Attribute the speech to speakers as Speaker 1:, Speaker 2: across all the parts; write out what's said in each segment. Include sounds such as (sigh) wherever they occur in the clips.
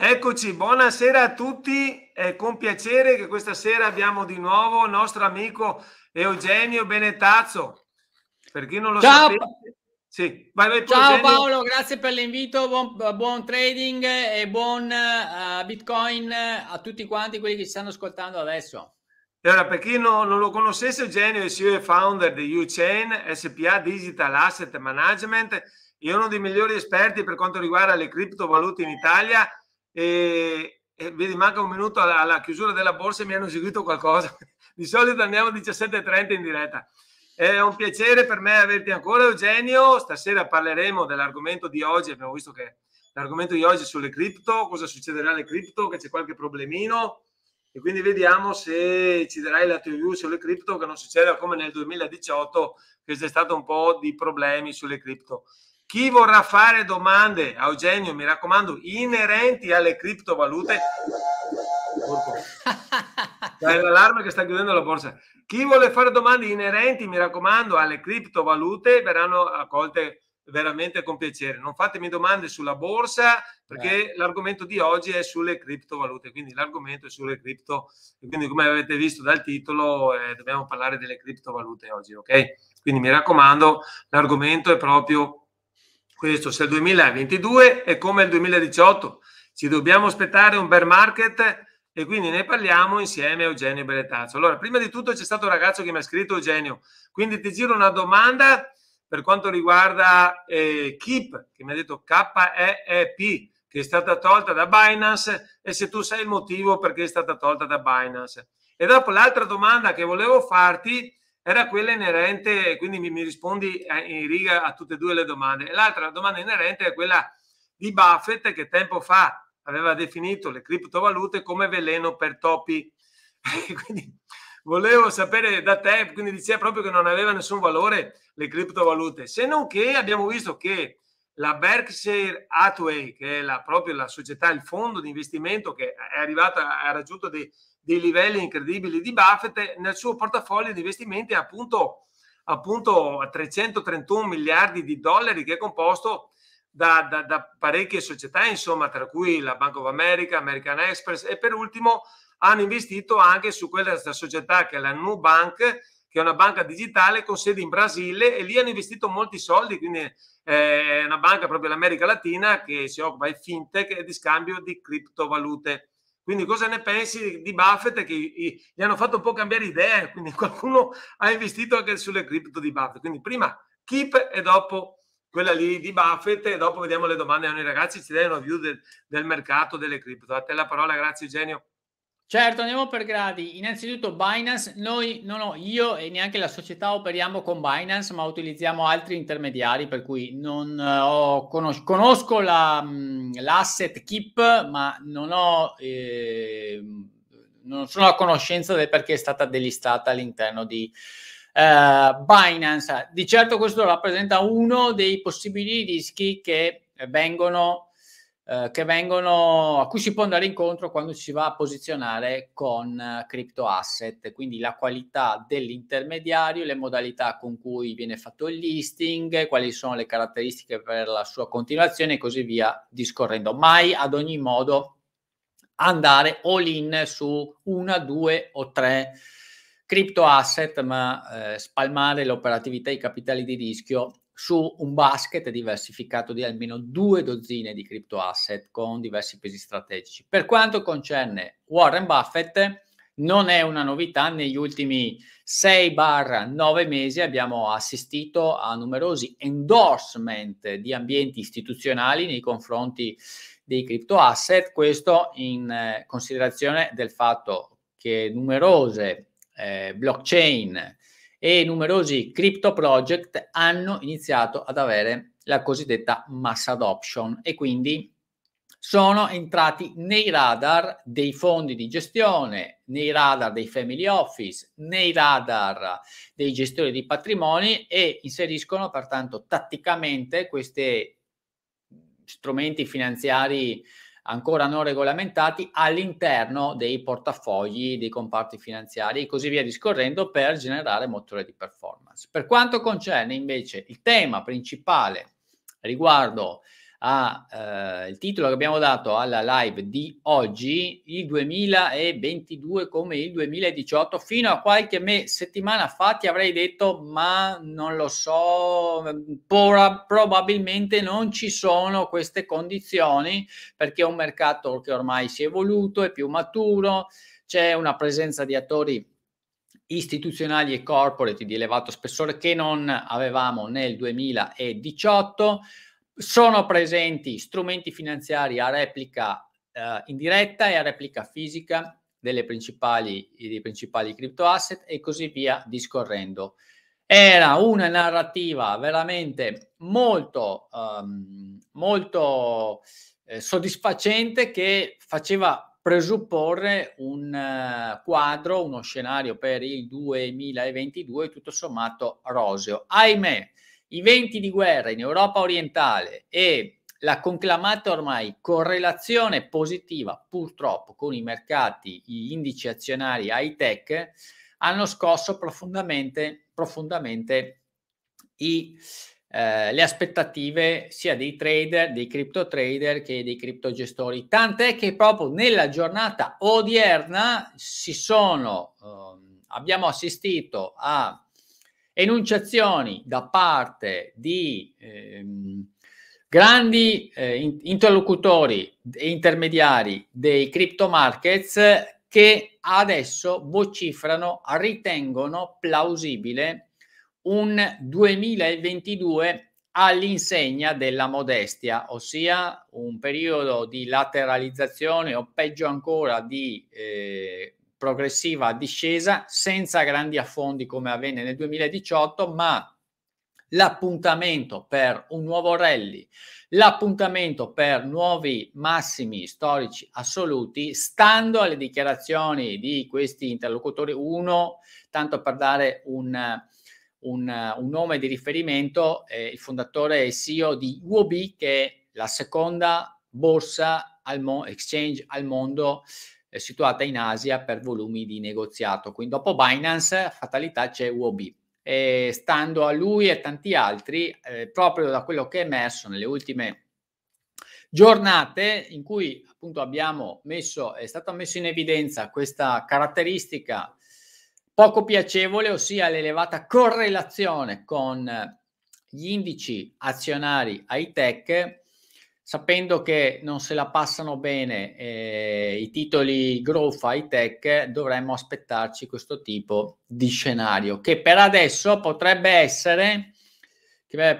Speaker 1: Eccoci, buonasera a tutti, è con piacere che questa sera abbiamo di nuovo il nostro amico Eugenio Benetazzo. Per chi non lo sa, sì. vai, vai Ciao Eugenio. Paolo,
Speaker 2: grazie per l'invito, buon, buon trading e buon uh, Bitcoin a tutti quanti quelli che ci stanno ascoltando adesso.
Speaker 1: E Allora, per chi non, non lo conoscesse, Eugenio è CEO e founder di UChain, SPA Digital Asset Management è uno dei migliori esperti per quanto riguarda le criptovalute in Italia e, e vedi manca un minuto alla, alla, chiusura della borsa e mi hanno eseguito qualcosa (laughs) di solito andiamo alle 17.30 in diretta è un piacere per me averti ancora Eugenio stasera parleremo dell'argomento di oggi abbiamo visto che l'argomento di oggi è sulle cripto cosa succederà alle cripto, che c'è qualche problemino e quindi vediamo se ci darai la tua view sulle cripto che non succeda come nel 2018 che c'è stato un po' di problemi sulle cripto chi vorrà fare domande a Eugenio, mi raccomando, inerenti alle criptovalute, è (laughs) l'allarme che sta chiudendo la borsa. Chi vuole fare domande inerenti, mi raccomando, alle criptovalute verranno accolte veramente con piacere. Non fatemi domande sulla borsa perché eh. l'argomento di oggi è sulle criptovalute, quindi l'argomento è sulle cripto. Quindi come avete visto dal titolo eh, dobbiamo parlare delle criptovalute oggi, ok? Quindi mi raccomando, l'argomento è proprio questo se il 2022 è come il 2018, ci dobbiamo aspettare un bear market e quindi ne parliamo insieme a Eugenio Berettazzo Allora, prima di tutto c'è stato un ragazzo che mi ha scritto Eugenio, quindi ti giro una domanda per quanto riguarda eh, Keep, che mi ha detto KEEP, che è stata tolta da Binance e se tu sai il motivo perché è stata tolta da Binance. E dopo l'altra domanda che volevo farti era quella inerente, quindi mi, mi rispondi eh, in riga a tutte e due le domande. L'altra domanda inerente è quella di Buffett che tempo fa aveva definito le criptovalute come veleno per topi. (laughs) quindi volevo sapere da te, quindi diceva proprio che non aveva nessun valore le criptovalute, se non che abbiamo visto che la Berkshire Hathaway, che è la, proprio la società, il fondo di investimento che è arrivata, ha raggiunto dei, dei livelli incredibili di Buffett, nel suo portafoglio di investimenti è appunto, appunto a 331 miliardi di dollari che è composto da, da, da, parecchie società, insomma, tra cui la Bank of America, American Express e per ultimo hanno investito anche su quella società che è la Nubank, che è una banca digitale con sede in Brasile e lì hanno investito molti soldi, quindi eh, è una banca proprio dell'America Latina che si occupa di fintech e di scambio di criptovalute. Quindi cosa ne pensi di Buffett che gli hanno fatto un po' cambiare idea, quindi qualcuno ha investito anche sulle cripto di Buffett. Quindi prima Keep e dopo quella lì di Buffett e dopo vediamo le domande a noi ragazzi, ci dai una view del, del mercato delle cripto. A te la parola, grazie Eugenio.
Speaker 2: Certo, andiamo per gradi. Innanzitutto Binance, noi, non ho io e neanche la società operiamo con Binance, ma utilizziamo altri intermediari, per cui non eh, ho, conos- conosco la, mm, l'asset KIP, ma non, ho, eh, non sono a conoscenza del perché è stata delistata all'interno di eh, Binance. Di certo questo rappresenta uno dei possibili rischi che vengono eh, che vengono, a cui si può andare incontro quando si va a posizionare con eh, crypto asset, quindi la qualità dell'intermediario, le modalità con cui viene fatto il listing, quali sono le caratteristiche per la sua continuazione e così via discorrendo. Mai ad ogni modo andare all in su una, due o tre crypto asset, ma eh, spalmare l'operatività e i capitali di rischio su un basket diversificato di almeno due dozzine di crypto asset con diversi pesi strategici. Per quanto concerne Warren Buffett, non è una novità, negli ultimi 6-9 mesi abbiamo assistito a numerosi endorsement di ambienti istituzionali nei confronti dei crypto asset, questo in eh, considerazione del fatto che numerose eh, blockchain e numerosi crypto project hanno iniziato ad avere la cosiddetta mass adoption e quindi sono entrati nei radar dei fondi di gestione, nei radar dei family office, nei radar dei gestori di patrimoni e inseriscono pertanto tatticamente questi strumenti finanziari ancora non regolamentati all'interno dei portafogli dei comparti finanziari e così via discorrendo per generare motore di performance. Per quanto concerne invece il tema principale riguardo al eh, titolo che abbiamo dato alla live di oggi, il 2022 come il 2018, fino a qualche me- settimana fa ti avrei detto ma non lo so, por- probabilmente non ci sono queste condizioni perché è un mercato che ormai si è evoluto, è più maturo, c'è una presenza di attori istituzionali e corporate di elevato spessore che non avevamo nel 2018. Sono presenti strumenti finanziari a replica eh, indiretta e a replica fisica delle principali, dei principali crypto asset e così via discorrendo. Era una narrativa veramente molto, um, molto eh, soddisfacente che faceva presupporre un uh, quadro, uno scenario per il 2022 tutto sommato roseo. Ahimè, i venti di guerra in Europa orientale e la conclamata ormai correlazione positiva purtroppo con i mercati, gli indici azionari high tech hanno scosso profondamente, profondamente i, eh, le aspettative sia dei trader, dei crypto trader che dei crypto gestori. Tant'è che proprio nella giornata odierna si sono, eh, abbiamo assistito a enunciazioni da parte di ehm, grandi eh, interlocutori e intermediari dei crypto markets che adesso vocifrano, ritengono plausibile un 2022 all'insegna della modestia, ossia un periodo di lateralizzazione o peggio ancora di eh, progressiva discesa senza grandi affondi come avvenne nel 2018, ma l'appuntamento per un nuovo rally, l'appuntamento per nuovi massimi storici assoluti, stando alle dichiarazioni di questi interlocutori, uno, tanto per dare un, un, un nome di riferimento, eh, il fondatore e CEO di UOB, che è la seconda borsa al mo- exchange al mondo eh, situata in Asia per volumi di negoziato. Quindi dopo Binance, fatalità c'è UOB. E stando a lui e tanti altri, eh, proprio da quello che è emerso nelle ultime giornate in cui appunto abbiamo messo, è stata messa in evidenza questa caratteristica poco piacevole, ossia l'elevata correlazione con gli indici azionari high tech sapendo che non se la passano bene eh, i titoli growth high tech, dovremmo aspettarci questo tipo di scenario che per adesso potrebbe essere,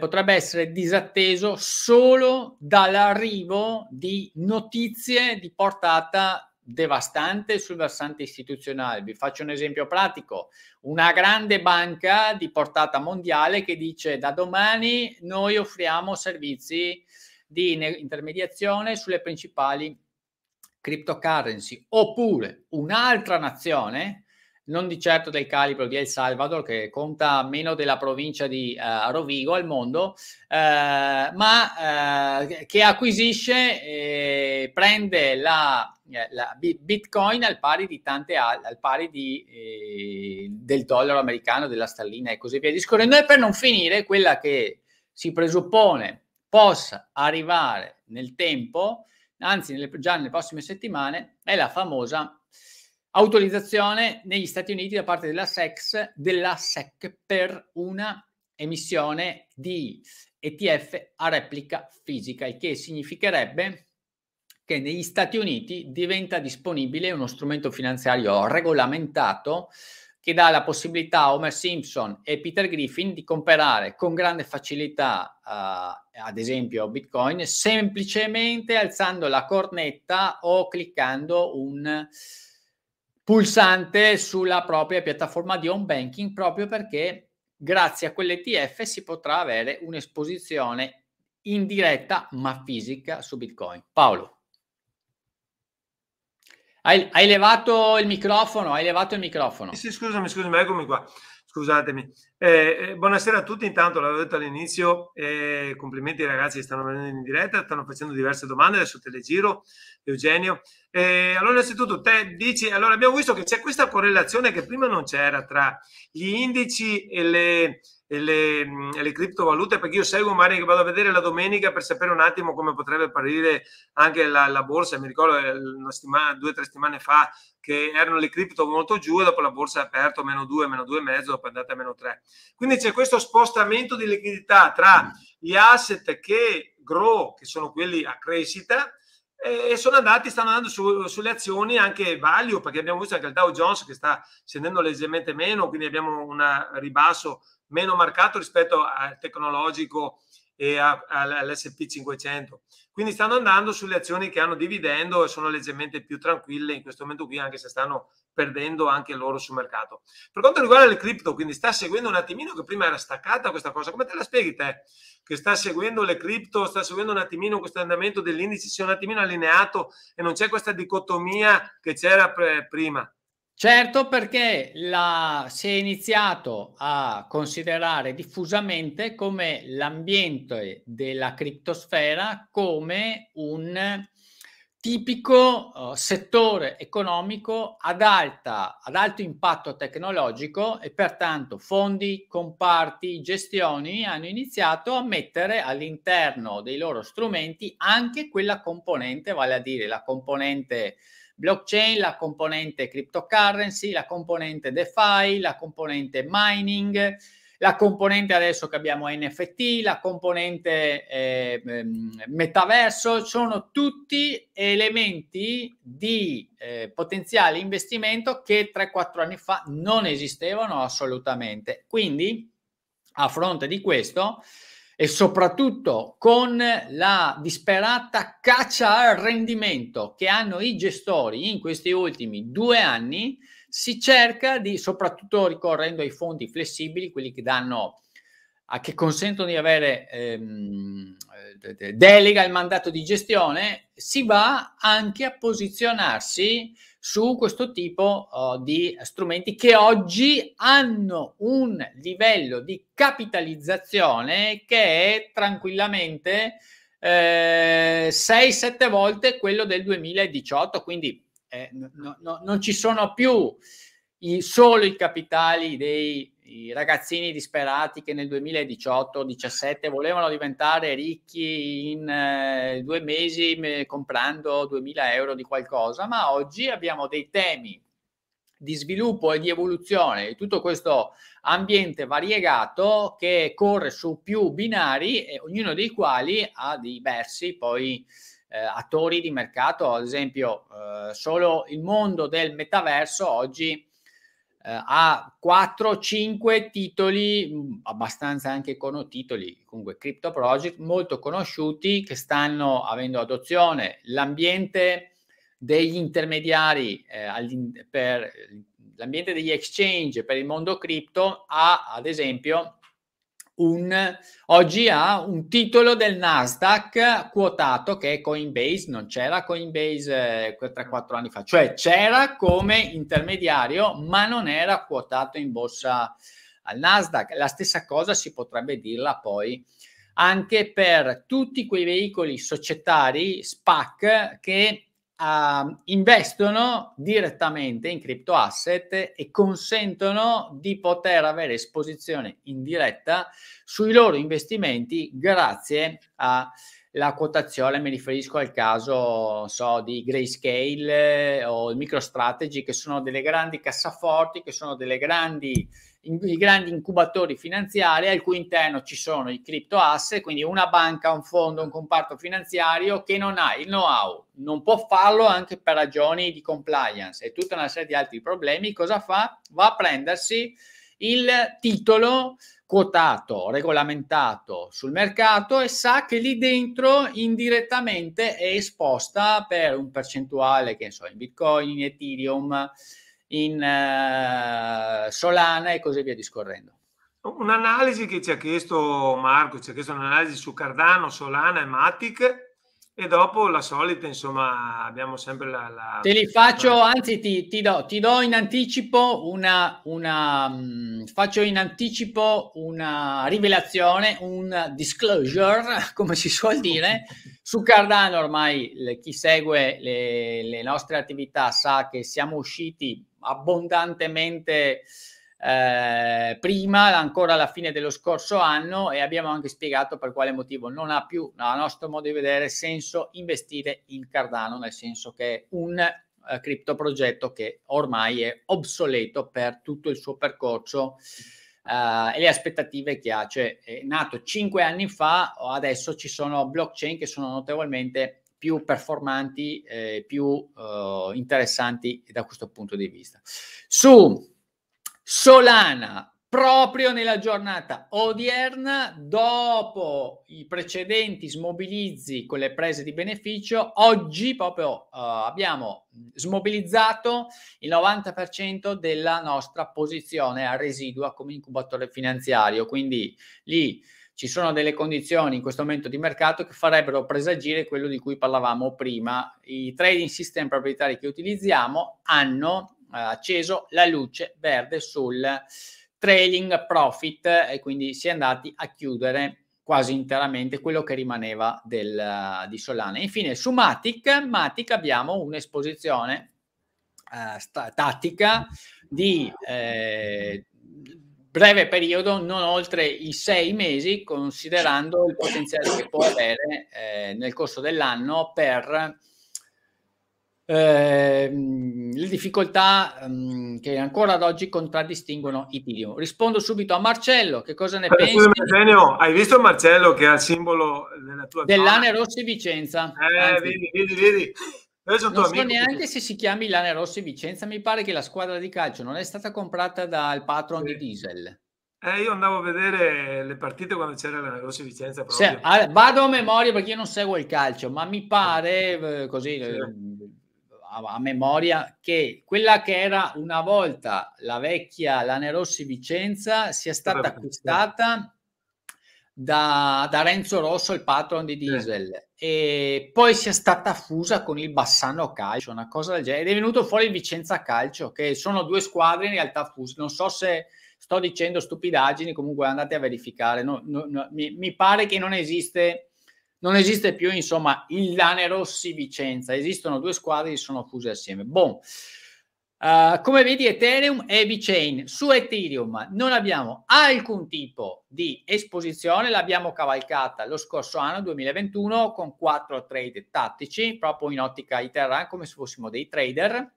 Speaker 2: potrebbe essere disatteso solo dall'arrivo di notizie di portata devastante sul versante istituzionale. Vi faccio un esempio pratico. Una grande banca di portata mondiale che dice da domani noi offriamo servizi di intermediazione sulle principali cryptocurrency. Oppure un'altra nazione, non di certo del calibro di El Salvador, che conta meno della provincia di uh, eh, Rovigo al mondo, uh, ma uh, che acquisisce e prende la, la Bitcoin al pari di tante altre, al pari di, eh, del dollaro americano, della stallina e così via discorrendo. E per non finire, quella che si presuppone possa arrivare nel tempo, anzi nelle, già nelle prossime settimane, è la famosa autorizzazione negli Stati Uniti da parte della SEC, della SEC per una emissione di ETF a replica fisica, il che significherebbe che negli Stati Uniti diventa disponibile uno strumento finanziario regolamentato che dà la possibilità a Homer Simpson e Peter Griffin di comprare con grande facilità, eh, ad esempio, Bitcoin, semplicemente alzando la cornetta o cliccando un pulsante sulla propria piattaforma di home banking, proprio perché grazie a quell'ETF si potrà avere un'esposizione indiretta ma fisica su Bitcoin. Paolo. Hai, hai, levato il microfono, hai levato il microfono.
Speaker 1: Sì, scusami, scusami, eccomi qua. Scusatemi. Eh, eh, buonasera a tutti, intanto l'avevo detto all'inizio, eh, complimenti ai ragazzi che stanno venendo in diretta, stanno facendo diverse domande, adesso te le giro, Eugenio. Eh, allora, innanzitutto, te dici, allora abbiamo visto che c'è questa correlazione che prima non c'era tra gli indici e le, e le, le, criptovalute perché io seguo magari che vado a vedere la domenica per sapere un attimo come potrebbe apparire anche la, la borsa mi ricordo eh, due o tre settimane fa che erano le cripto molto giù e dopo la borsa ha aperto meno 2, meno e mezzo dopo è andata a meno 3 quindi c'è questo spostamento di liquidità tra gli asset che grow che sono quelli a crescita e sono andati, stanno andando su, sulle azioni anche value, perché abbiamo visto anche il Dow Jones che sta scendendo leggermente meno, quindi abbiamo un ribasso meno marcato rispetto al tecnologico e all'SP500. Quindi stanno andando sulle azioni che hanno dividendo e sono leggermente più tranquille in questo momento qui, anche se stanno perdendo anche loro sul mercato. Per quanto riguarda le cripto, quindi sta seguendo un attimino che prima era staccata questa cosa, come te la spieghi te? Che sta seguendo le cripto, sta seguendo un attimino questo andamento dell'indice, si è un attimino allineato e non c'è questa dicotomia che c'era prima.
Speaker 2: Certo perché la, si è iniziato a considerare diffusamente come l'ambiente della criptosfera come un tipico uh, settore economico ad, alta, ad alto impatto tecnologico e pertanto fondi, comparti, gestioni hanno iniziato a mettere all'interno dei loro strumenti anche quella componente, vale a dire la componente blockchain, la componente cryptocurrency, la componente DeFi, la componente mining, la componente adesso che abbiamo NFT, la componente eh, ehm, metaverso, sono tutti elementi di eh, potenziale investimento che 3-4 anni fa non esistevano assolutamente. Quindi, a fronte di questo, e soprattutto con la disperata caccia al rendimento che hanno i gestori in questi ultimi due anni, si cerca di, soprattutto ricorrendo ai fondi flessibili, quelli che danno che consentono di avere ehm, delega il mandato di gestione, si va anche a posizionarsi su questo tipo uh, di strumenti che oggi hanno un livello di capitalizzazione che è tranquillamente eh, 6-7 volte quello del 2018, quindi eh, no, no, non ci sono più i, solo i capitali dei i ragazzini disperati che nel 2018-17 volevano diventare ricchi in eh, due mesi me, comprando 2000 euro di qualcosa, ma oggi abbiamo dei temi di sviluppo e di evoluzione di tutto questo ambiente variegato che corre su più binari, e ognuno dei quali ha diversi poi eh, attori di mercato, ad esempio eh, solo il mondo del metaverso oggi eh, ha 4-5 titoli, mm, abbastanza anche con titoli, comunque crypto project, molto conosciuti che stanno avendo adozione. L'ambiente degli intermediari eh, per l'ambiente degli exchange per il mondo cripto ha ad esempio un, oggi ha un titolo del Nasdaq quotato che è Coinbase, non c'era Coinbase eh, 3-4 anni fa, cioè c'era come intermediario ma non era quotato in borsa al Nasdaq. La stessa cosa si potrebbe dirla poi anche per tutti quei veicoli societari SPAC che uh, investono direttamente in crypto asset e consentono di poter avere esposizione indiretta sui loro investimenti grazie alla quotazione, mi riferisco al caso so, di Grayscale eh, o il MicroStrategy, che sono delle grandi cassaforti, che sono delle grandi i grandi incubatori finanziari al cui interno ci sono i crypto asset, quindi una banca, un fondo, un comparto finanziario che non ha il know-how, non può farlo anche per ragioni di compliance e tutta una serie di altri problemi, cosa fa? Va a prendersi il titolo quotato, regolamentato sul mercato e sa che lì dentro indirettamente è esposta per un percentuale che so in Bitcoin, in Ethereum, in uh, Solana e così via discorrendo.
Speaker 1: Un'analisi che ci ha chiesto Marco, ci ha chiesto un'analisi su Cardano, Solana e Matic e dopo la solita, insomma, abbiamo sempre la... la... Te li faccio,
Speaker 2: anzi ti, ti, do, ti do, in anticipo una, una mh, mm, faccio in anticipo una rivelazione, un disclosure, (laughs) come si suol dire, su Cardano ormai le, chi segue le, le nostre attività sa che siamo usciti abbondantemente eh, prima, ancora alla fine dello scorso anno e abbiamo anche spiegato per quale motivo non ha più, a nostro modo di vedere, senso investire in Cardano, nel senso che è un eh, criptoprogetto che ormai è obsoleto per tutto il suo percorso eh, e le aspettative che ha. Cioè, è nato cinque anni fa, adesso ci sono blockchain che sono notevolmente più performanti, eh, più eh, interessanti da questo punto di vista. Su Solana, proprio nella giornata odierna, dopo i precedenti smobilizzi con le prese di beneficio, oggi proprio eh, abbiamo smobilizzato il 90% della nostra posizione a residua come incubatore finanziario, quindi lì ci sono delle condizioni in questo momento di mercato che farebbero presagire quello di cui parlavamo prima. I trading system proprietari che utilizziamo hanno eh, acceso la luce verde sul trailing profit e quindi si è andati a chiudere quasi interamente quello che rimaneva del, eh, di Solana. Infine su Matic, Matic abbiamo un'esposizione eh, tattica di eh, breve periodo, non oltre i sei mesi, considerando il potenziale che può avere eh, nel corso dell'anno per eh, le difficoltà mh, ehm, che ancora ad oggi contraddistinguono Ethereum. Rispondo subito a Marcello, che cosa ne eh, pensi? Margenio,
Speaker 1: hai visto Marcello che ha il simbolo della tua...
Speaker 2: Dell'Ane Rossi Vicenza.
Speaker 1: Eh, vedi, vedi, vedi
Speaker 2: non so amico. neanche se si chiami Lane Rossi Vicenza, mi pare che la squadra di calcio non è stata comprata dal patron sì. di Diesel.
Speaker 1: Eh, io andavo a vedere le partite quando c'era la Rossi Vicenza. Cioè,
Speaker 2: vado a memoria perché io non seguo il calcio, ma mi pare eh, così eh, sì. a, a, memoria che quella che era una volta la vecchia Lane Rossi Vicenza sia stata acquistata da, da Renzo Rosso, il patron di Diesel. Sì e poi sia stata fusa con il Bassano Calcio, una cosa del genere. Ed è venuto fuori il Vicenza Calcio, che sono due squadre in realtà fuse. Non so se sto dicendo stupidaggini, comunque andate a verificare. No, no, no, mi, mi, pare che non esiste, non esiste più, insomma, il Lane Rossi Vicenza. Esistono due squadre che sono fuse assieme. Bon. Uh, come vedi Ethereum e VeChain su Ethereum non abbiamo alcun tipo di esposizione, l'abbiamo cavalcata lo scorso anno 2021 con quattro trade tattici proprio in ottica Ethereum come se fossimo dei trader.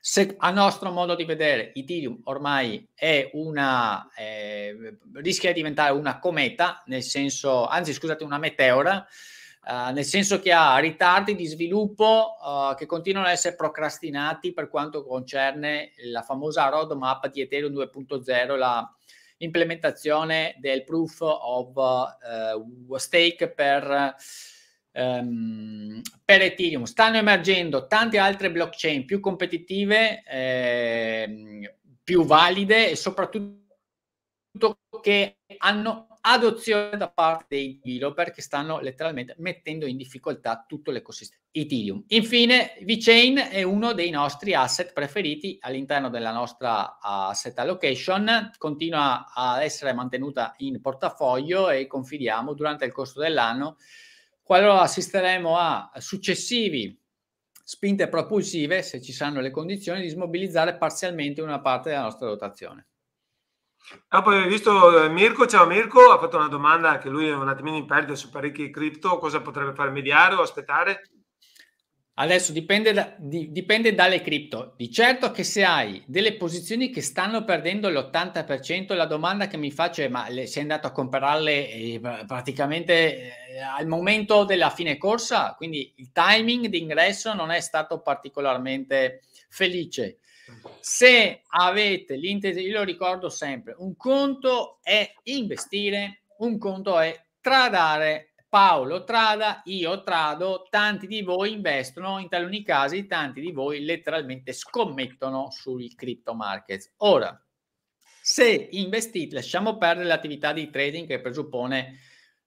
Speaker 2: Se, a nostro modo di vedere Ethereum ormai è una, eh, rischia di diventare una cometa, nel senso, anzi scusate, una meteora eh, nel senso che ha ritardi di sviluppo uh, che continuano ad essere procrastinati per quanto concerne la famosa roadmap di Ethereum 2.0, la implementazione del proof of eh, uh, stake per, um, per, Ethereum. Stanno emergendo tante altre blockchain più competitive, eh, più valide e soprattutto che hanno adozione da parte dei developer che stanno letteralmente mettendo in difficoltà tutto l'ecosistema Ethereum. Infine, VeChain è uno dei nostri asset preferiti all'interno della nostra asset allocation, continua ad essere mantenuta in portafoglio e confidiamo durante il corso dell'anno, qualora assisteremo a successivi spinte propulsive, se ci saranno le condizioni, di smobilizzare parzialmente una parte della nostra dotazione.
Speaker 1: Ah, poi ho visto eh, Mirko, ciao Mirko, ha fatto una domanda che lui è un attimino in perdita su parecchi cripto, cosa potrebbe fare mediare o aspettare? Adesso dipende, da, di, dipende dalle
Speaker 2: cripto. Di certo che se hai delle posizioni che stanno perdendo l'80%, la domanda che mi faccio è ma le, sei andato a comprarle eh, praticamente eh, al momento della fine corsa? Quindi il timing di ingresso non è stato particolarmente felice. Se avete l'intesa, io lo ricordo sempre, un conto è investire, un conto è tradare. Paolo trada, io trado, tanti di voi investono, in taluni casi tanti di voi letteralmente scommettono sui crypto markets. Ora, se investite, lasciamo perdere l'attività di trading che presuppone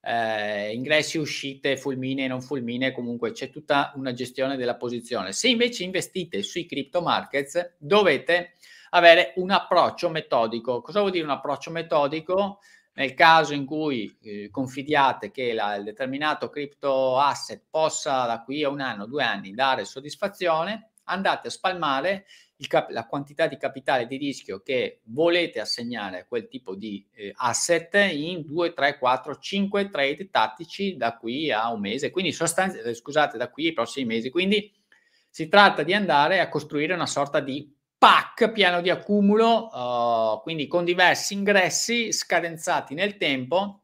Speaker 2: eh, ingressi, uscite, fulmine, non fulmine, comunque c'è tutta una gestione della posizione. Se invece investite sui crypto markets, dovete avere un approccio metodico. Cosa vuol dire un approccio metodico? Nel caso in cui eh, confidiate che la, il determinato crypto asset possa da qui a un anno, due anni dare soddisfazione, andate a spalmare cap- la quantità di capitale di rischio che volete assegnare a quel tipo di eh, asset in 2, 3, 4, 5 trade tattici da qui a un mese, quindi sostanzi- eh, scusate, da qui ai prossimi mesi. Quindi si tratta di andare a costruire una sorta di pack, piano di accumulo, uh, quindi con diversi ingressi scadenzati nel tempo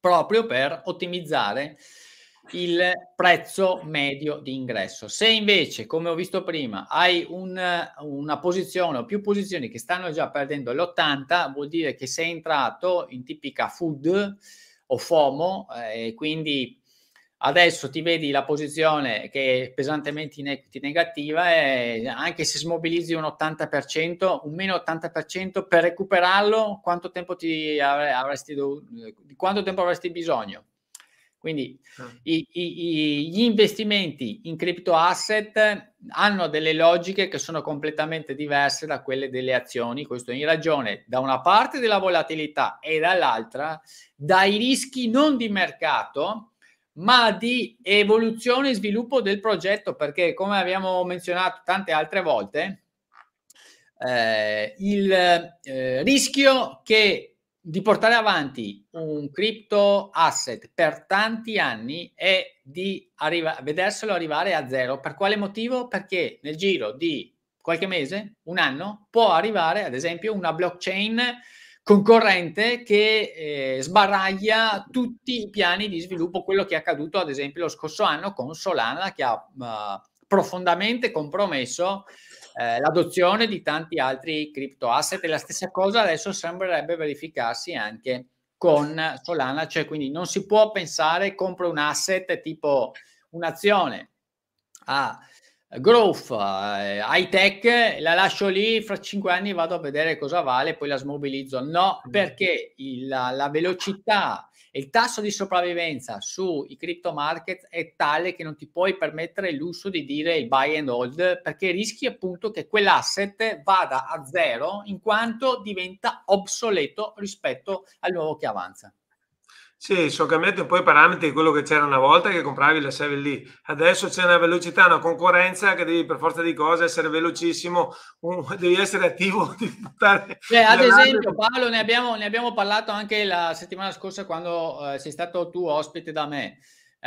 Speaker 2: proprio per ottimizzare il prezzo medio di ingresso. Se invece, come ho visto prima, hai un, una posizione o più posizioni che stanno già perdendo l'80, vuol dire che sei entrato in tipica food o FOMO eh, e quindi adesso ti vedi la posizione che è pesantemente in equity negativa e anche se smobilizzi un 80%, un meno 80% per recuperarlo, quanto tempo ti avresti dovuto, di quanto tempo avresti bisogno? Quindi ah. i, i, gli investimenti in crypto asset hanno delle logiche che sono completamente diverse da quelle delle azioni, questo in ragione da una parte della volatilità e dall'altra dai rischi non di mercato, ma di evoluzione e sviluppo del progetto, perché come abbiamo menzionato tante altre volte, eh, il eh, rischio che di portare avanti un crypto asset per tanti anni e di arriva- vederselo arrivare a zero. Per quale motivo? Perché nel giro di qualche mese, un anno, può arrivare ad esempio una blockchain concorrente che eh, sbaraglia tutti i piani di sviluppo, quello che è accaduto ad esempio lo scorso anno con Solana che ha uh, profondamente compromesso eh, l'adozione di tanti altri crypto asset e la stessa cosa adesso sembrerebbe verificarsi anche con Solana, cioè quindi non si può pensare compro un asset tipo un'azione a growth, eh, high tech, la lascio lì, fra cinque anni vado a vedere cosa vale, poi la smobilizzo. No, mm. perché il, la, la velocità il tasso di sopravvivenza sui crypto market è tale che non ti puoi permettere il lusso di dire il buy and hold perché rischi appunto che quell'asset vada a zero in quanto diventa obsoleto rispetto al nuovo che avanza.
Speaker 1: Sì, sono cambiati un po' i parametri di quello che c'era una volta che compravi la serie lì. Adesso c'è una velocità, una concorrenza che devi per forza di cose essere velocissimo, un, (laughs) devi essere attivo. (laughs) Cioè, ad esempio
Speaker 2: Paolo, ne abbiamo, ne abbiamo, parlato anche la settimana scorsa quando eh, sei stato tu ospite da me.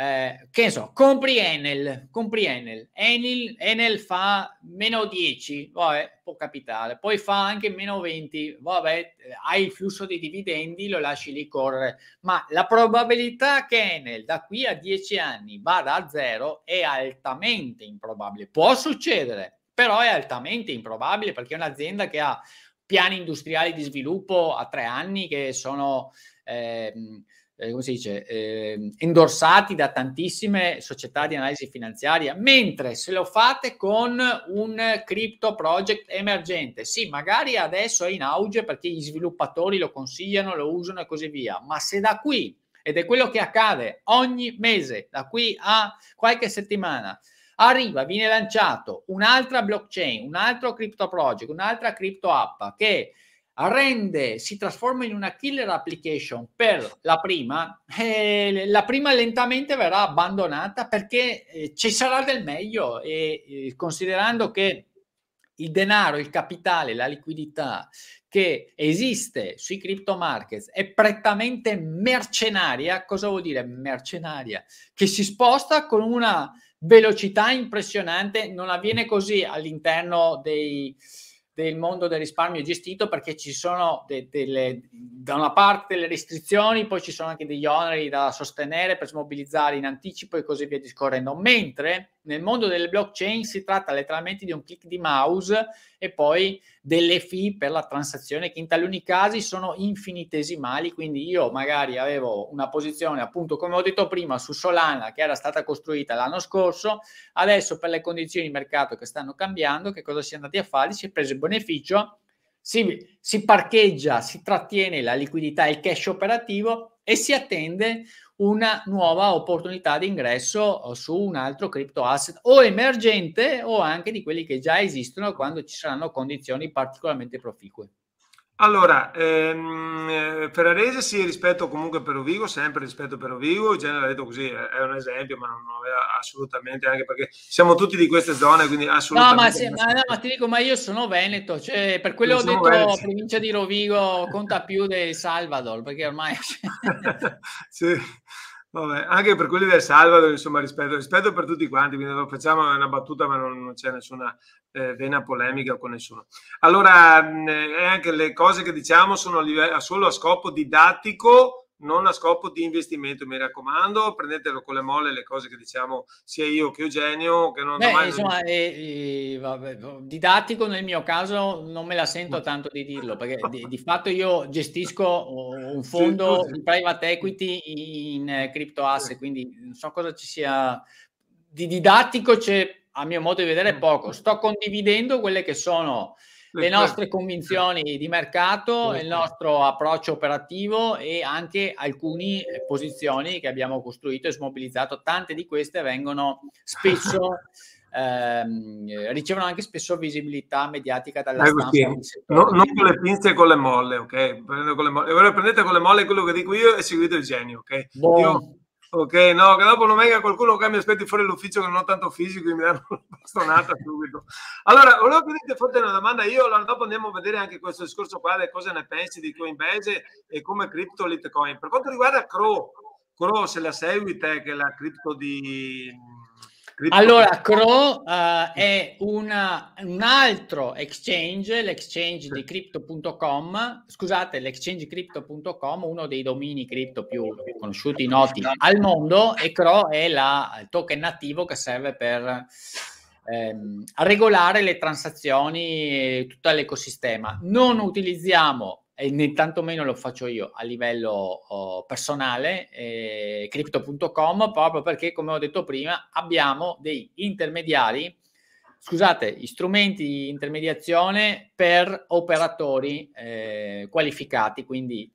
Speaker 2: Eh, che ne so, compri Enel, compri Enel. Enel, Enel fa meno 10, vabbè, può capitare, poi fa anche meno 20, vabbè, hai il flusso dei dividendi, lo lasci lì correre, ma la probabilità che Enel da qui a 10 anni vada a zero è altamente improbabile, può succedere, però è altamente improbabile perché è un'azienda che ha piani industriali di sviluppo a tre anni che sono... Ehm, eh, come si dice, eh, endorsati da tantissime società di analisi finanziaria, mentre se lo fate con un crypto project emergente, sì, magari adesso è in auge perché gli sviluppatori lo consigliano, lo usano e così via, ma se da qui, ed è quello che accade ogni mese, da qui a qualche settimana, arriva, viene lanciato un'altra blockchain, un altro crypto project, un'altra crypto app che rende, si trasforma in una killer application per la prima, eh, la prima lentamente verrà abbandonata perché eh, ci sarà del meglio e eh, considerando che il denaro, il capitale, la liquidità che esiste sui crypto markets è prettamente mercenaria. Cosa vuol dire mercenaria? Che si sposta con una velocità impressionante, non avviene così all'interno dei del mondo del risparmio è gestito perché ci sono de- delle, da una parte le restrizioni, poi ci sono anche degli oneri da sostenere per smobilizzare in anticipo e così via discorrendo, mentre nel mondo delle blockchain si tratta letteralmente di un click di mouse e poi delle fee per la transazione che in taluni casi sono infinitesimali, quindi io magari avevo una posizione appunto come ho detto prima su Solana che era stata costruita l'anno scorso, adesso per le condizioni di mercato che stanno cambiando, che cosa si è andati a fare? Si è preso il beneficio si, si, parcheggia, si trattiene la liquidità e il cash operativo e si attende una nuova opportunità di ingresso eh, su un altro crypto asset o emergente o anche di quelli che già esistono quando ci saranno condizioni particolarmente proficue.
Speaker 1: Allora, ehm, eh, Ferrarese sì, rispetto comunque per Ovigo, sempre rispetto per Ovigo, in genere detto così, è un esempio, ma non aveva assolutamente, anche perché siamo tutti di queste zone, quindi assolutamente... No, ma, sì,
Speaker 2: ma, no, ma ti dico, ma io sono Veneto, cioè, per quello ho detto Veneto. provincia di Rovigo conta più del Salvador, perché ormai... Cioè
Speaker 1: (laughs) sì. Vabbè, anche per quelli del Salvador, insomma, rispetto, rispetto per tutti quanti, quindi facciamo una battuta, ma non, non c'è nessuna eh, vena polemica con nessuno. Allora, mh, eh, anche le cose che diciamo sono a livello, solo a scopo didattico non a scopo di investimento, mi raccomando, prendetelo con le molle le cose che diciamo sia io che Eugenio, che non Beh, domani... insomma,
Speaker 2: eh, eh, vabbè, boh, didattico nel mio caso non me la sento tanto di dirlo, perché di, (laughs) di fatto io gestisco un fondo di private equity in eh, crypto asset, quindi non so cosa ci sia di didattico c'è a mio modo di vedere mm. poco. Sto condividendo quelle che sono le nostre convinzioni di mercato, il nostro approccio operativo e anche alcune eh, posizioni che abbiamo costruito e smobilizzato. Tante di queste vengono spesso... (laughs) Ehm, ricevono anche spesso visibilità mediatica
Speaker 1: dalla ecco, stampa. Sì. No, non con le pinze e con le molle, ok? Prendo con le molle. prendete con le molle quello che dico io e seguite il genio, ok? Boh. Io Ok, no, che dopo l'Omega qualcuno che mi aspetti fuori l'ufficio che non ho tanto fisico e mi danno una bastonata subito. Allora, volevo chiederti forte una domanda. Io l'anno dopo andiamo a vedere anche questo discorso qua, le cosa ne pensi di Coinbase e come cripto Litecoin. Per quanto riguarda Crow, Crow se la segui te, che è la cripto di allora, Crow
Speaker 2: uh, è una, un altro exchange, l'exchange di crypto.com, scusate, l'exchange crypto.com, uno dei domini cripto più conosciuti, noti al mondo, e Crow è la, il token nativo che serve per ehm, regolare le transazioni e tutto l'ecosistema. Non utilizziamo e né tantomeno lo faccio io a livello oh, personale, eh, crypto.com, proprio perché, come ho detto prima, abbiamo dei intermediari, scusate, strumenti di intermediazione per operatori eh, qualificati, quindi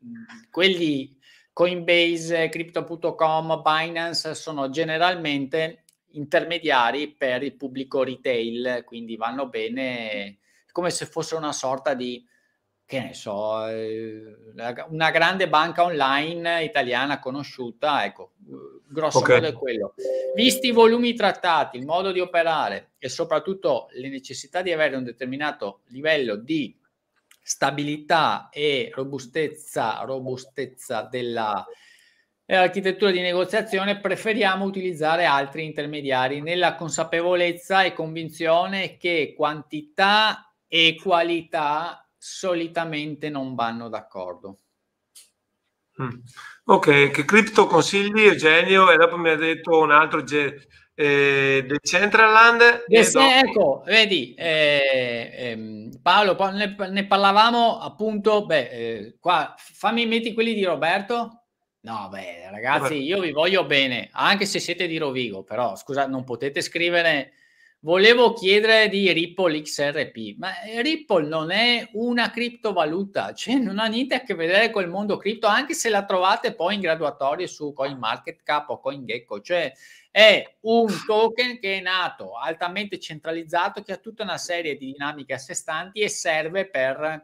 Speaker 2: quelli Coinbase, crypto.com, Binance sono generalmente intermediari per il pubblico retail, quindi vanno bene come se fosse una sorta di che ne so, eh, una grande banca online italiana conosciuta, ecco, eh, grosso okay. modo è quello. Visti i volumi trattati, il modo di operare e soprattutto le necessità di avere un determinato livello di stabilità e robustezza, robustezza della, dell'architettura di negoziazione, preferiamo utilizzare altri intermediari nella consapevolezza e convinzione che quantità e qualità solitamente non vanno d'accordo.
Speaker 1: Mm. Ok, che cripto consigli Eugenio? E dopo mi ha detto un altro ge- eh, Decentraland. Yes, dopo... Eh,
Speaker 2: ecco, vedi eh, eh, Paolo, ne, ne, parlavamo appunto, beh, eh, qua fammi metti quelli di Roberto. No, beh, ragazzi, io vi voglio bene, anche se siete di Rovigo, però scusa, non potete scrivere volevo chiedere di Ripple XRP, ma Ripple non è una criptovaluta, cioè non ha niente a che vedere col mondo cripto, anche se la trovate poi in graduatorie su CoinMarketCap o CoinGecko, cioè è un token che è nato altamente centralizzato, che ha tutta una serie di dinamiche a sé stanti e serve per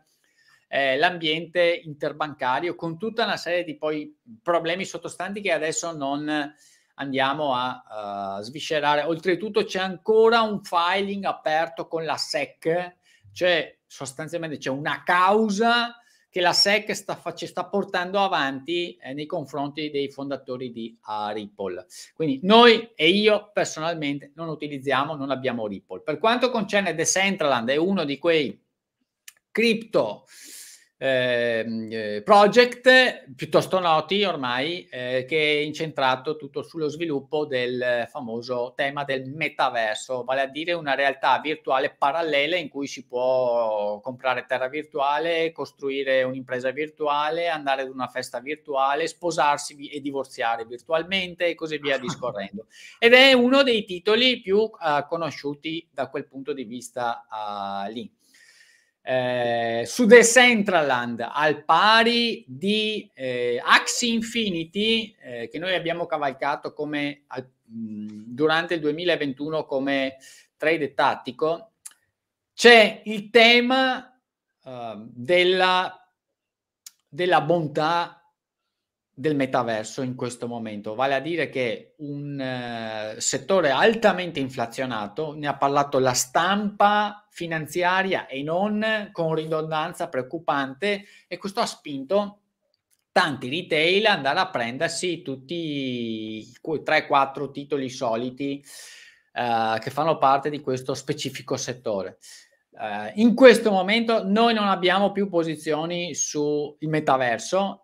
Speaker 2: eh, l'ambiente interbancario, con tutta una serie di poi problemi sottostanti che adesso non andiamo a uh, sviscerare. Oltretutto c'è ancora un filing aperto con la SEC, cioè sostanzialmente c'è una causa che la SEC sta, face, sta portando avanti eh, nei confronti dei fondatori di uh, Ripple. Quindi noi e io personalmente non utilizziamo, non abbiamo Ripple. Per quanto concerne Decentraland, è uno di quei cripto Ehm, eh, project piuttosto noti ormai eh, che è incentrato tutto sullo sviluppo del famoso tema del metaverso, vale a dire una realtà virtuale parallela in cui si può comprare terra virtuale, costruire un'impresa virtuale, andare ad una festa virtuale, sposarsi e divorziare virtualmente e così via (laughs) discorrendo. Ed è uno dei titoli più uh, conosciuti da quel punto di vista uh, lì eh, su Decentraland al pari di eh, Axie Infinity eh, che noi abbiamo cavalcato come al, durante il 2021 come trade tattico c'è il tema eh, della, della bontà del metaverso in questo momento, vale a dire che un eh, settore altamente inflazionato, ne ha parlato la stampa finanziaria e non con ridondanza preoccupante e questo ha spinto tanti retail ad andare a prendersi tutti i 3-4 titoli soliti eh, che fanno parte di questo specifico settore. Eh, in questo momento noi non abbiamo più posizioni sul metaverso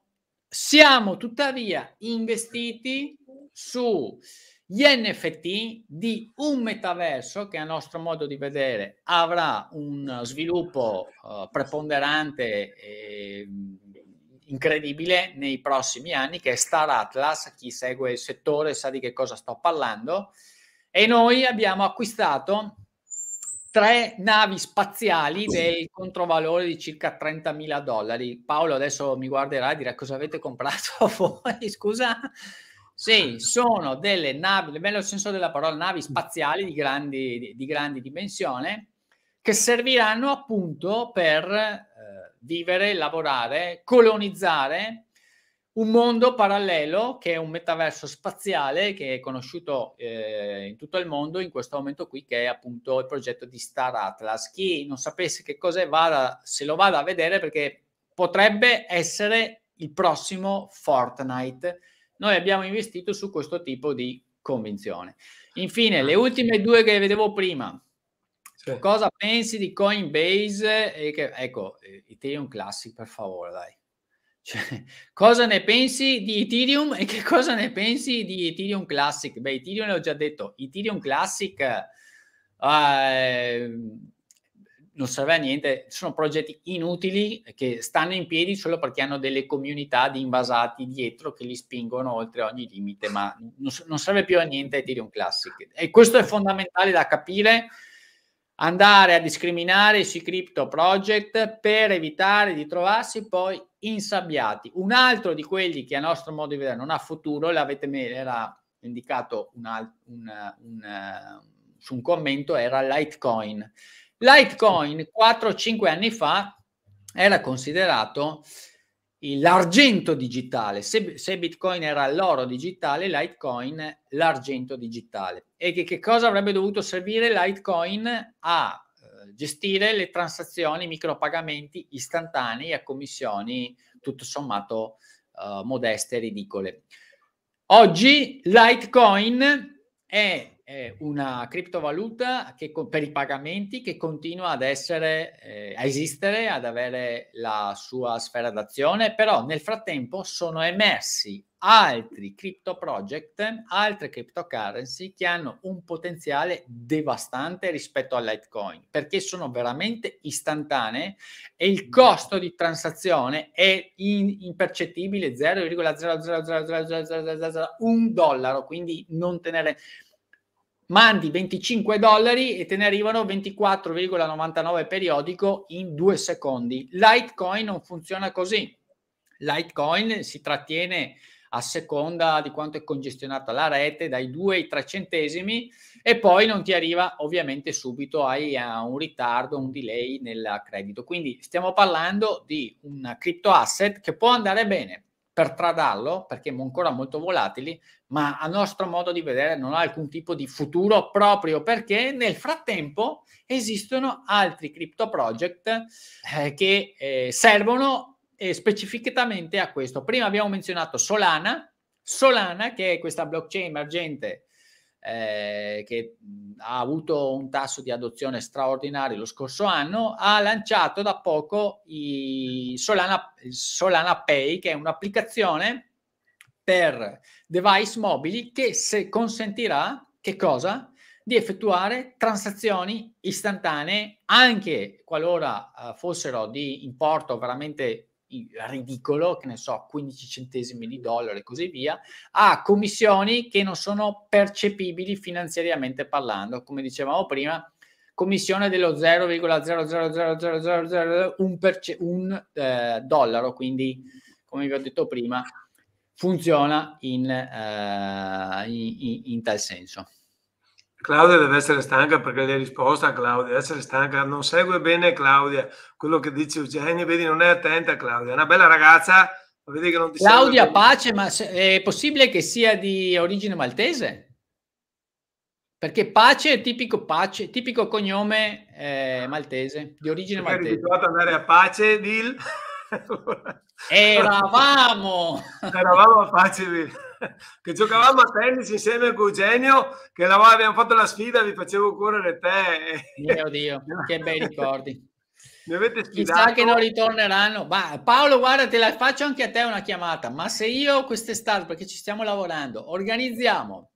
Speaker 2: siamo tuttavia investiti su gli NFT di un metaverso che a nostro modo di vedere avrà un sviluppo uh, preponderante e incredibile nei prossimi anni che è Star Atlas, chi segue il settore sa di che cosa sto parlando e noi abbiamo acquistato tre navi spaziali del controvalore di circa 30.000 dollari. Paolo adesso mi guarderà e dirà cosa avete comprato (laughs) voi, scusa. Sì, sono delle navi, nel senso della parola, navi spaziali di grandi, di grandi dimensione che serviranno appunto per eh, vivere, lavorare, colonizzare un mondo parallelo che è un metaverso spaziale che è conosciuto eh, in tutto il mondo in questo momento qui che è appunto il progetto di Star Atlas. Chi non sapesse che cos'è vada, se lo vada a vedere perché potrebbe essere il prossimo Fortnite. Noi abbiamo investito su questo tipo di convinzione. Infine, le ultime due che vedevo prima. Sì. Cosa pensi di Coinbase? E che, ecco, eh, Ethereum Classic, per favore, dai. Cioè, cosa ne pensi di Ethereum e che cosa ne pensi di Ethereum Classic? Beh, Ethereum l'ho già detto, Ethereum Classic eh, non serve a niente, sono progetti inutili che stanno in piedi solo perché hanno delle comunità di invasati dietro che li spingono oltre ogni limite, ma non, non serve più a niente Ethereum Classic. E questo è fondamentale da capire andare a discriminare sui crypto project per evitare di trovarsi poi insabbiati. Un altro di quelli che a nostro modo di vedere non ha futuro, l'avete era indicato un, un, un, eh, su un commento, era Litecoin. Litecoin 4-5 anni fa era considerato l'argento digitale. Se, se, Bitcoin era l'oro digitale, Litecoin l'argento digitale. E che, che cosa avrebbe dovuto servire Litecoin a eh, gestire le transazioni, i micropagamenti istantanei a commissioni tutto sommato eh, modeste e ridicole. Oggi Litecoin è una criptovaluta che, per i pagamenti che continua ad essere, eh, a esistere, ad avere la sua sfera d'azione, però nel frattempo sono emersi altri crypto project, altre cryptocurrency che hanno un potenziale devastante rispetto al Litecoin perché sono veramente istantanee e il costo di transazione è in, impercettibile 0,0000001 dollaro, quindi non tenere mandi 25 dollari e te ne arrivano 24,99 periodico in due secondi. Litecoin non funziona così. Litecoin si trattiene a seconda di quanto è congestionata la rete, dai 2 ai 3 centesimi, e poi non ti arriva ovviamente subito, hai eh, un ritardo, un delay nel credito. Quindi stiamo parlando di un crypto asset che può andare bene, per tradarlo, perché ancora molto volatili, ma a nostro modo di vedere non ha alcun tipo di futuro proprio perché nel frattempo esistono altri crypto project eh, che eh, servono eh, specificatamente a questo. Prima abbiamo menzionato Solana, Solana che è questa blockchain emergente eh, che ha avuto un tasso di adozione straordinario lo scorso anno, ha lanciato da poco Solana, Solana Pay, che è un'applicazione per device mobili che se consentirà che cosa? di effettuare transazioni istantanee anche qualora uh, fossero di importo veramente ridicolo, che ne so, 15 centesimi di dollaro e così via, a commissioni che non sono percepibili finanziariamente parlando, come dicevamo prima, commissione dello 0,00001 perce- un, eh, dollaro, quindi come vi ho detto prima funziona in, eh, in, in, in tal senso.
Speaker 1: Claudia deve essere stanca perché le hai a Claudia, deve essere stanca, non segue bene Claudia, quello che dice Eugenio, vedi non è attenta Claudia, è una bella ragazza, ma vedi che non ti Claudia
Speaker 2: Pace, ma è possibile che sia di origine maltese? Perché Pace è tipico, pace, tipico cognome eh, maltese, di origine perché maltese. Eri
Speaker 1: abituato ad andare a Pace, Dil? Eravamo! (laughs) Eravamo a Pace, Dil. (laughs) che giocavamo a tennis insieme con Eugenio, che lavava, abbiamo fatto la sfida, vi facevo correre te. Mio Dio, che bei ricordi. Mi avete sfidato. Chissà che non
Speaker 2: ritorneranno. Ma Paolo, guarda, te la faccio anche a te una chiamata. Ma se io quest'estate, perché ci stiamo lavorando, organizziamo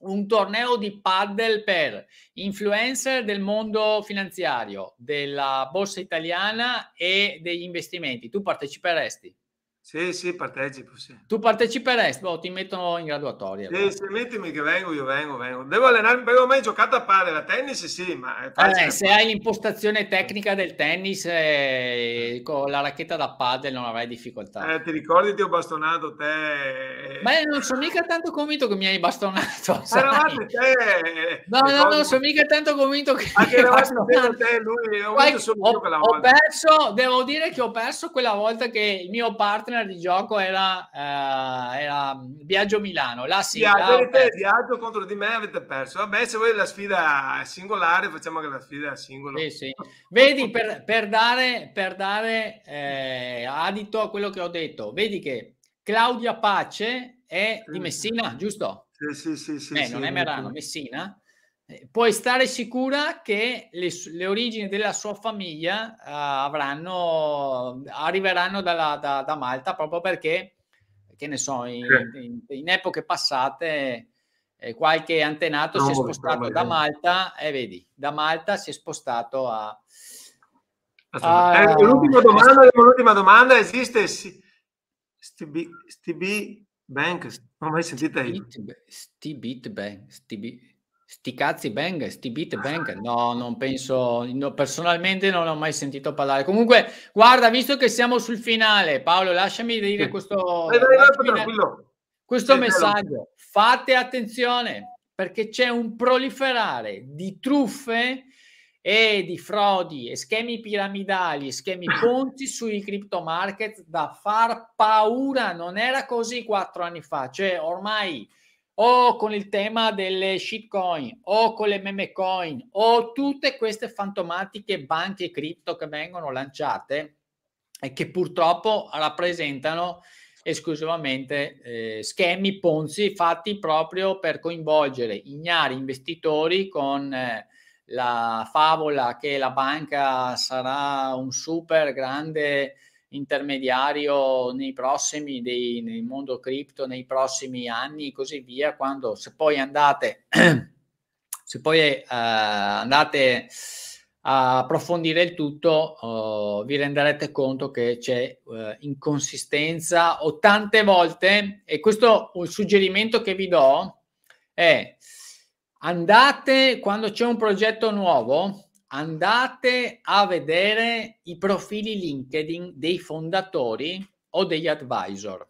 Speaker 2: un torneo di paddle per influencer del mondo finanziario, della borsa italiana e degli investimenti, tu parteciperesti? Sì, sì, partecipo, sì. Tu parteciperesti, boh, ti mettono in graduatoria.
Speaker 1: Sì, boh. se mettimi che vengo, io vengo, vengo. Devo allenarmi, perché ho mai giocato a padre, la tennis sì, ma... Vabbè, se hai
Speaker 2: l'impostazione tecnica del tennis, eh, eh. con la racchetta da padre non avrai difficoltà.
Speaker 1: Eh, ti ricordi ti ho bastonato te...
Speaker 2: Eh. Ma non sono mica tanto convinto che mi hai bastonato, Eravate te... Eh, no, no, no, non sono mica tanto convinto che... Anche ah, eravate
Speaker 1: te, lui, ho, Qualche... ho, ho
Speaker 2: perso, devo dire che ho perso quella volta che il mio partner partner di gioco era, eh, era Biagio Milano. La sigla Biagio,
Speaker 1: Biagio contro di me avete perso. Vabbè, se vuoi la sfida singolare, facciamo anche la sfida singola. Sì, sì. Vedi, per, per,
Speaker 2: dare, per dare eh, adito a quello che ho detto, vedi che Claudia Pace è di Messina, giusto?
Speaker 1: Sì, sì, sì. sì eh, non è Merano,
Speaker 2: Messina. Eh, puoi stare sicura che le, le origini della sua famiglia uh, avranno, arriveranno dalla, da, da, Malta proprio perché, che ne so, in, in, in epoche passate eh, qualche antenato no, si è spostato da Malta e eh, vedi, da Malta si è spostato a...
Speaker 1: a eh, l'ultima, domanda, es- l'ultima domanda, esiste STB Bank? Non ho mai sentita io. STB Bank, STB... Sti
Speaker 2: cazzi bang, sti beat bang. Ah. No, non penso, no, personalmente non ho mai sentito parlare. Comunque, guarda, visto che siamo sul finale, Paolo, lasciami dire sì. questo, eh,
Speaker 1: eh, questo messaggio.
Speaker 2: Fate attenzione perché c'è un proliferare di truffe e di frodi e schemi piramidali, schemi (laughs) ponti sui crypto market da far paura. Non era così quattro anni fa, cioè ormai o con il tema delle shitcoin o con le meme coin o tutte queste fantomatiche banche cripto che vengono lanciate e che purtroppo rappresentano esclusivamente eh, schemi ponzi fatti proprio per coinvolgere ignari investitori con eh, la favola che la banca sarà un super grande intermediario nei prossimi, dei, nel mondo cripto, nei prossimi anni e così via, quando se poi andate, (clears throat) se poi eh, andate a approfondire il tutto, eh, vi renderete conto che c'è eh, inconsistenza o tante volte, e questo è un suggerimento che vi do, è andate quando c'è un progetto nuovo, andate a vedere i profili LinkedIn dei fondatori o degli advisor.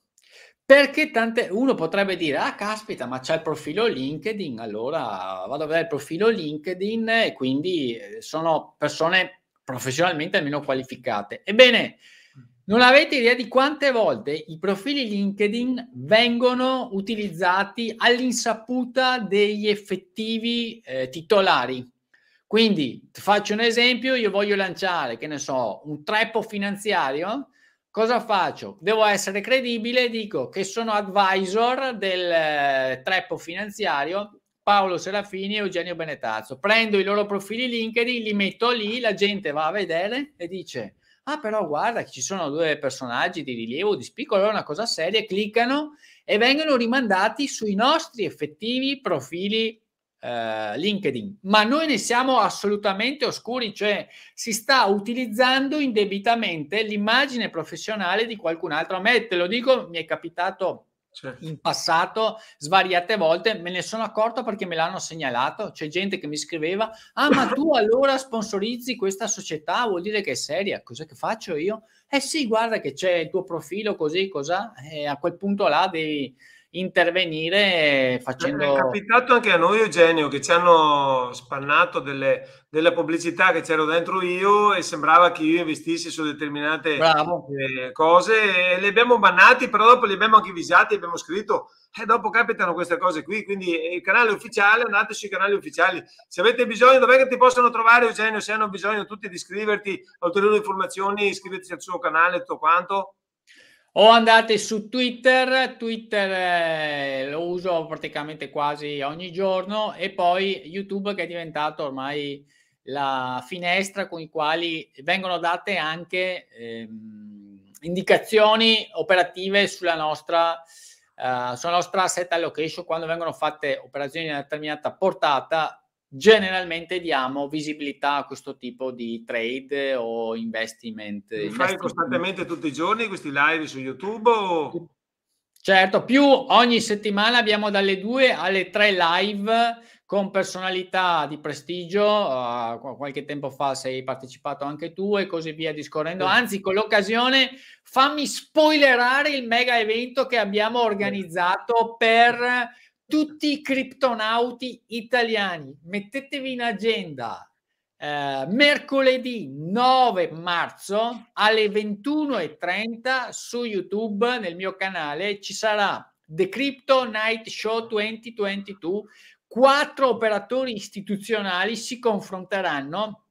Speaker 2: Perché tante, uno potrebbe dire, ah caspita, ma c'è il profilo LinkedIn, allora vado a vedere il profilo LinkedIn e quindi eh, sono persone professionalmente meno qualificate. Ebbene, non avete idea di quante volte i profili LinkedIn vengono utilizzati all'insaputa degli effettivi eh, titolari quindi ti faccio un esempio, io voglio lanciare, che ne so, un treppo finanziario, cosa faccio? Devo essere credibile, dico che sono advisor del eh, treppo finanziario Paolo Serafini e Eugenio Benetazzo. Prendo i loro profili LinkedIn, li metto lì, la gente va a vedere e dice ah però guarda ci sono due personaggi di rilievo, di spicco, allora è una cosa seria, cliccano e vengono rimandati sui nostri effettivi profili eh, LinkedIn, ma noi ne siamo assolutamente oscuri, cioè si sta utilizzando indebitamente l'immagine professionale di qualcun altro. A me, te lo dico, mi è capitato certo. in passato svariate volte, me ne sono accorto perché me l'hanno segnalato, c'è gente che mi scriveva, ah ma tu allora sponsorizzi questa società, vuol dire che è seria, cos'è che faccio io? Eh sì, guarda che c'è il tuo profilo così, cos'ha? E a quel punto là devi intervenire facendo... È
Speaker 1: capitato anche a noi Eugenio che ci hanno spannato delle, delle pubblicità che c'ero dentro io e sembrava che io investissi su determinate Bravo. Eh, cose e le abbiamo bannati però dopo li abbiamo anche visate abbiamo scritto e eh, dopo capitano queste cose qui quindi il canale ufficiale andate sui canali ufficiali se avete bisogno dov'è che ti possono trovare Eugenio se hanno bisogno tutti di iscriverti ulteriori informazioni iscriviti al suo canale tutto quanto
Speaker 2: o andate su Twitter, Twitter eh, lo uso praticamente quasi ogni giorno e poi YouTube che è diventato ormai la finestra con i quali vengono date anche ehm, indicazioni operative sulla nostra, eh, sulla nostra asset allocation quando vengono fatte operazioni di una determinata portata generalmente diamo visibilità a questo tipo di trade o
Speaker 1: investment. Li fai costantemente tutti i giorni questi live su YouTube? O...
Speaker 2: Certo, più ogni settimana abbiamo dalle 2 alle 3 live con personalità di prestigio, uh, qualche tempo fa sei partecipato anche tu e così via discorrendo. Anzi, con l'occasione fammi spoilerare il mega evento che abbiamo organizzato per tutti i criptonauti italiani, mettetevi in agenda. Eh, mercoledì 9 marzo alle 21.30 su YouTube nel mio canale ci sarà The Crypto Night Show 2022. Quattro operatori istituzionali si confronteranno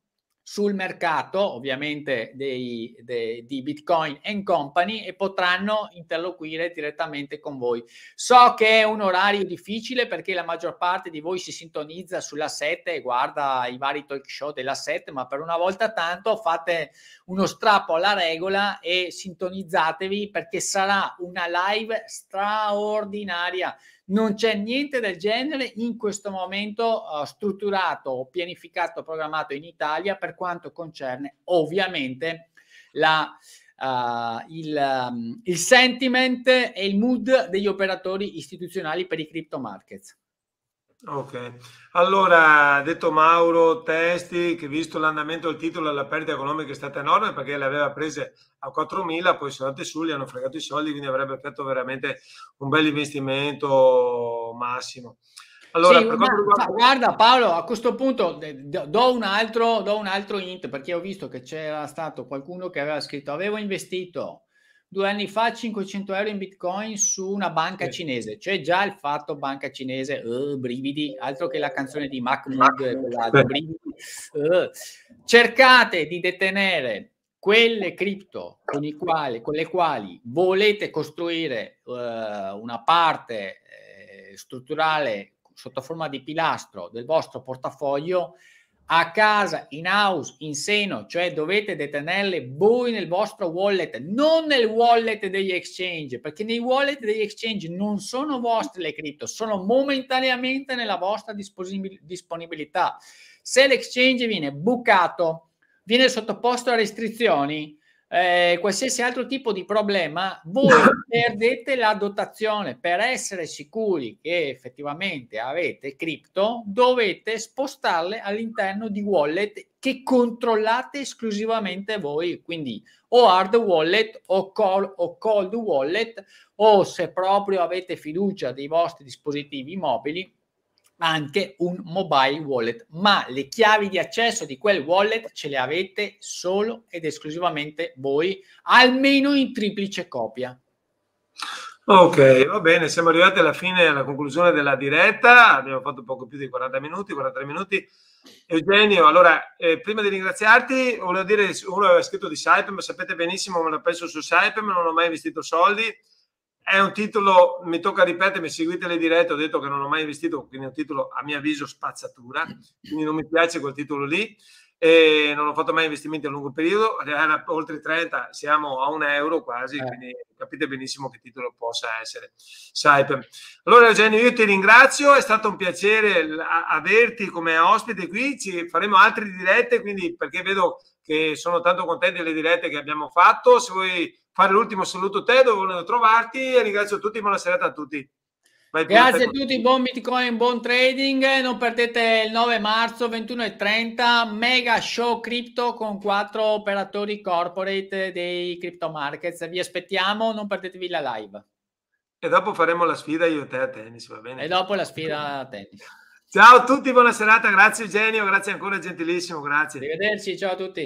Speaker 2: sul mercato ovviamente dei, dei, di Bitcoin and Company e potranno interloquire direttamente con voi. So che è un orario difficile perché la maggior parte di voi si sintonizza sulla 7 e guarda i vari talk show della 7, ma per una volta tanto fate uno strappo alla regola e sintonizzatevi perché sarà una live straordinaria non c'è niente del genere in questo momento uh, strutturato pianificato, programmato in Italia per quanto concerne ovviamente la, uh, il, um, il sentiment e il mood degli operatori istituzionali per i crypto markets.
Speaker 1: Ok, allora detto Mauro Testi che visto l'andamento del titolo la perdita economica è stata enorme perché le aveva prese a 4.000 poi sono andate su, gli hanno fregato i soldi quindi avrebbe fatto veramente un bel investimento massimo. Allora, sì, guarda, riguarda... guarda
Speaker 2: Paolo, a questo punto do un, altro, do un altro int perché ho visto che c'era stato qualcuno che aveva scritto avevo investito due anni fa 500 euro in bitcoin su una banca sì. cinese, cioè già il fatto banca cinese, uh, brividi, altro che la canzone di Mahmoud, brividi, uh. cercate di detenere quelle cripto con, con, le quali volete costruire uh, una parte eh, strutturale sotto forma di pilastro del vostro portafoglio, a casa, in house, in seno, cioè dovete detenerle voi nel vostro wallet, non nel wallet degli exchange, perché nei wallet degli exchange non sono vostre le cripto, sono momentaneamente nella vostra disponibilità. Se l'exchange viene bucato, viene sottoposto a restrizioni, eh, qualsiasi altro tipo di problema, voi (laughs) perdete la dotazione. Per essere sicuri che effettivamente avete cripto, dovete spostarle all'interno di wallet che controllate esclusivamente voi, quindi o hard wallet o, call, o cold wallet o se proprio avete fiducia dei vostri dispositivi mobili anche un mobile wallet, ma le chiavi di accesso di quel wallet ce le avete solo ed esclusivamente voi, almeno in triplice copia.
Speaker 1: Ok, va bene, siamo arrivati alla fine, alla conclusione della diretta, abbiamo fatto poco più di 40 minuti, 43 minuti. Eugenio, allora, eh, prima di ringraziarti, volevo dire, uno aveva scritto di Saipem, sapete benissimo come la penso su Saipem, non ho mai investito soldi, è un titolo, mi tocca ripetermi, seguite le dirette, ho detto che non ho mai investito, quindi è un titolo a mio avviso spazzatura, quindi non mi piace quel titolo lì. E non ho fatto mai investimenti a lungo periodo, eh, era oltre 30, siamo a un euro quasi, eh. quindi capite benissimo che titolo possa essere. Saipem. Allora Eugenio, io ti ringrazio, è stato un piacere averti come ospite qui, ci faremo altre dirette, quindi perché vedo che sono tanto contenti delle dirette che abbiamo fatto, se vuoi fare l'ultimo saluto a te dove volevo trovarti e ringrazio tutti, buona serata a tutti. Vai Grazie a
Speaker 2: tutti, buon Bitcoin, buon trading, eh, non perdete il 9 marzo 21.30 mega show crypto con quattro operatori corporate dei crypto markets, vi aspettiamo, non perdetevi la live.
Speaker 1: E dopo faremo la sfida io e te a tennis, va bene? E dopo la sfida a tennis. Ciao a tutti, buona serata, grazie Eugenio, grazie ancora gentilissimo, grazie. Arrivederci, ciao a tutti.